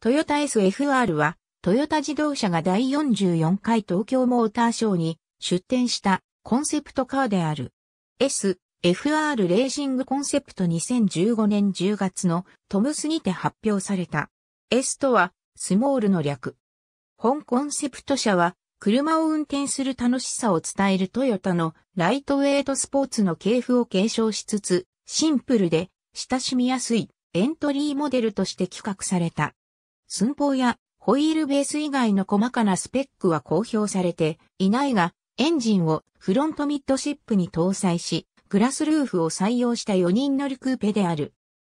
トヨタ SFR は、トヨタ自動車が第44回東京モーターショーに出展したコンセプトカーである。S、FR レーシングコンセプト2015年10月のトムスにて発表された。S とは、スモールの略。本コンセプト車は、車を運転する楽しさを伝えるトヨタのライトウェイトスポーツの系譜を継承しつつ、シンプルで親しみやすいエントリーモデルとして企画された。寸法やホイールベース以外の細かなスペックは公表されていないが、エンジンをフロントミッドシップに搭載し、グラスルーフを採用した4人乗りクーペである。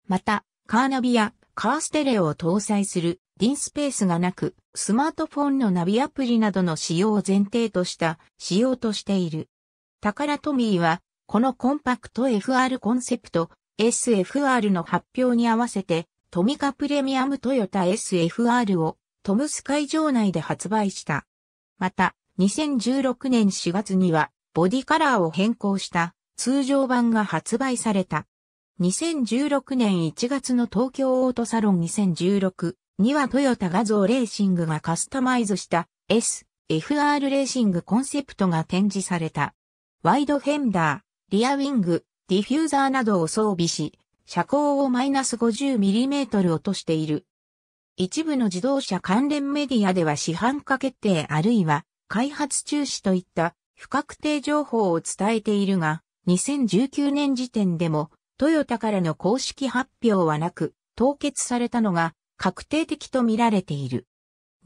また、カーナビやカーステレオを搭載するディンスペースがなく、スマートフォンのナビアプリなどの使用を前提とした仕様としている。タカラトミーは、このコンパクト FR コンセプト SFR の発表に合わせて、トミカプレミアムトヨタ SFR をトムス会場内で発売した。また、2016年4月にはボディカラーを変更した通常版が発売された。2016年1月の東京オートサロン2016にはトヨタ画像レーシングがカスタマイズした SFR レーシングコンセプトが展示された。ワイドフェンダー、リアウィング、ディフューザーなどを装備し、車高をマイナス 50mm 落としている。一部の自動車関連メディアでは市販化決定あるいは開発中止といった不確定情報を伝えているが、2019年時点でもトヨタからの公式発表はなく、凍結されたのが確定的と見られている。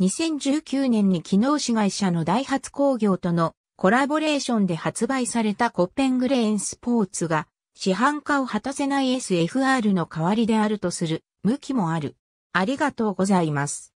2019年に機能市会社のダイハツ工業とのコラボレーションで発売されたコッペングレーンスポーツが市販化を果たせない SFR の代わりであるとする向きもある。ありがとうございます。